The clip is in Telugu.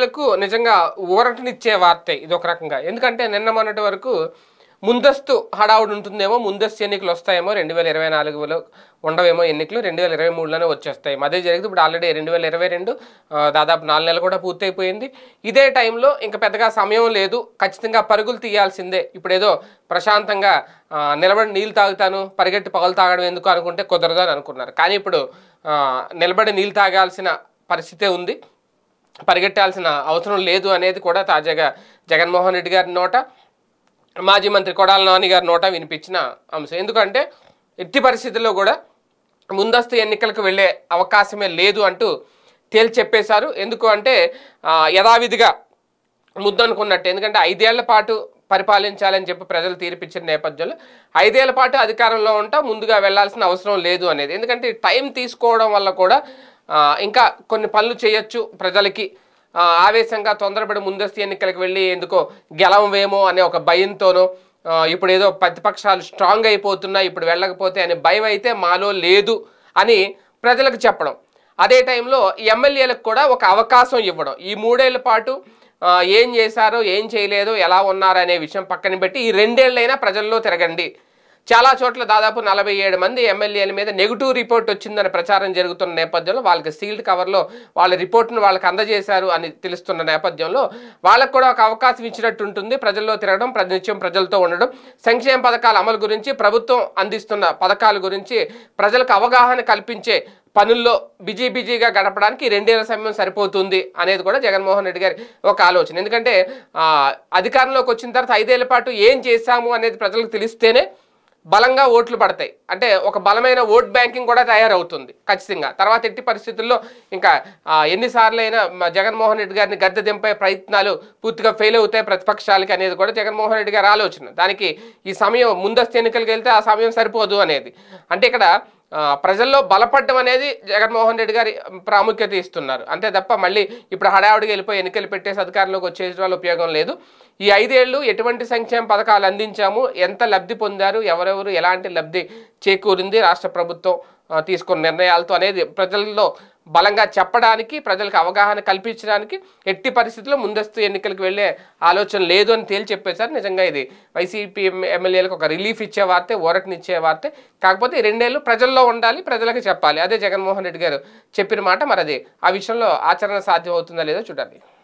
ప్రజలకు నిజంగా ఊరటనిచ్చే వార్తే ఇది ఒక రకంగా ఎందుకంటే నిన్న మొన్నటి వరకు ముందస్తు హడావుడు ఉంటుందేమో ముందస్తు ఎన్నికలు వస్తాయేమో రెండు వేల ఇరవై నాలుగులో ఉండవేమో ఎన్నికలు రెండు వేల ఇరవై మూడులోనే వచ్చేస్తాయి అదే జరిగింది ఇప్పుడు ఆల్రెడీ రెండు వేల ఇరవై రెండు దాదాపు నాలుగు నెలలు కూడా పూర్తయిపోయింది ఇదే టైంలో ఇంకా పెద్దగా సమయం లేదు ఖచ్చితంగా పరుగులు తీయాల్సిందే ఇప్పుడేదో ప్రశాంతంగా నిలబడి నీళ్ళు తాగుతాను పరిగెట్టి పగలు తాగడం ఎందుకు అనుకుంటే కుదరదు అని అనుకున్నారు కానీ ఇప్పుడు నిలబడి నీళ్ళు తాగాల్సిన పరిస్థితే ఉంది పరిగెట్టాల్సిన అవసరం లేదు అనేది కూడా తాజాగా జగన్మోహన్ రెడ్డి గారి నోట మాజీ మంత్రి కొడాల నాని గారి నోట వినిపించిన అంశం ఎందుకంటే ఎట్టి పరిస్థితుల్లో కూడా ముందస్తు ఎన్నికలకు వెళ్ళే అవకాశమే లేదు అంటూ తేల్చి చెప్పేశారు ఎందుకు అంటే యథావిధిగా ముద్దనుకున్నట్టు ఎందుకంటే ఐదేళ్ల పాటు పరిపాలించాలని చెప్పి ప్రజలు తీర్పిచ్చిన నేపథ్యంలో ఐదేళ్ల పాటు అధికారంలో ఉంటా ముందుగా వెళ్లాల్సిన అవసరం లేదు అనేది ఎందుకంటే టైం తీసుకోవడం వల్ల కూడా ఇంకా కొన్ని పనులు చేయొచ్చు ప్రజలకి ఆవేశంగా తొందరపడి ముందస్తు ఎన్నికలకు వెళ్ళి ఎందుకో గెలవేమో అనే ఒక భయంతోనో ఇప్పుడు ఏదో ప్రతిపక్షాలు స్ట్రాంగ్ అయిపోతున్నాయి ఇప్పుడు వెళ్ళకపోతే అనే భయం అయితే మాలో లేదు అని ప్రజలకు చెప్పడం అదే టైంలో ఎమ్మెల్యేలకు కూడా ఒక అవకాశం ఇవ్వడం ఈ మూడేళ్ల పాటు ఏం చేశారో ఏం చేయలేదో ఎలా ఉన్నారనే విషయం పక్కన పెట్టి ఈ రెండేళ్ళైనా ప్రజల్లో తిరగండి చాలా చోట్ల దాదాపు నలభై ఏడు మంది ఎమ్మెల్యేల మీద నెగిటివ్ రిపోర్ట్ వచ్చిందని ప్రచారం జరుగుతున్న నేపథ్యంలో వాళ్ళకి సీల్డ్ కవర్లో వాళ్ళ రిపోర్ట్ను వాళ్ళకి అందజేశారు అని తెలుస్తున్న నేపథ్యంలో వాళ్ళకు కూడా ఒక అవకాశం ఇచ్చినట్టు ఉంటుంది ప్రజల్లో తిరగడం ప్రతినిత్యం ప్రజలతో ఉండడం సంక్షేమ పథకాల అమలు గురించి ప్రభుత్వం అందిస్తున్న పథకాల గురించి ప్రజలకు అవగాహన కల్పించే పనుల్లో బిజీ బిజీగా గడపడానికి రెండేళ్ల సమయం సరిపోతుంది అనేది కూడా జగన్మోహన్ రెడ్డి గారి ఒక ఆలోచన ఎందుకంటే అధికారంలోకి వచ్చిన తర్వాత ఐదేళ్ల పాటు ఏం చేశాము అనేది ప్రజలకు తెలిస్తేనే బలంగా ఓట్లు పడతాయి అంటే ఒక బలమైన ఓట్ బ్యాంకింగ్ కూడా తయారవుతుంది ఖచ్చితంగా తర్వాత ఎట్టి పరిస్థితుల్లో ఇంకా ఎన్నిసార్లైనా జగన్మోహన్ రెడ్డి గారిని గద్దె దింపే ప్రయత్నాలు పూర్తిగా ఫెయిల్ అవుతాయి ప్రతిపక్షాలకి అనేది కూడా జగన్మోహన్ రెడ్డి గారు ఆలోచన దానికి ఈ సమయం ముందస్తు ఎన్నికలకు వెళ్తే ఆ సమయం సరిపోదు అనేది అంటే ఇక్కడ ప్రజల్లో బలపడ్డం అనేది జగన్మోహన్ రెడ్డి గారి ప్రాముఖ్యత ఇస్తున్నారు అంతే తప్ప మళ్ళీ ఇప్పుడు హడావుడికి వెళ్ళిపోయి ఎన్నికలు పెట్టేసి అధికారంలోకి వచ్చేసిన వాళ్ళ ఉపయోగం లేదు ఈ ఐదేళ్లు ఎటువంటి సంక్షేమ పథకాలు అందించాము ఎంత లబ్ధి పొందారు ఎవరెవరు ఎలాంటి లబ్ధి చేకూరింది రాష్ట్ర ప్రభుత్వం తీసుకున్న నిర్ణయాలతో అనేది ప్రజల్లో బలంగా చెప్పడానికి ప్రజలకు అవగాహన కల్పించడానికి ఎట్టి పరిస్థితుల్లో ముందస్తు ఎన్నికలకు వెళ్ళే ఆలోచన లేదు అని తేల్చి చెప్పేశారు నిజంగా ఇది వైసీపీ ఎమ్మెల్యేలకు ఒక రిలీఫ్ ఇచ్చే వార్తే ఓరటినిచ్చే వార్తే కాకపోతే రెండేళ్ళు ప్రజల్లో ఉండాలి ప్రజలకు చెప్పాలి అదే జగన్మోహన్ రెడ్డి గారు చెప్పిన మాట మరి అది ఆ విషయంలో ఆచరణ సాధ్యం లేదో చూడాలి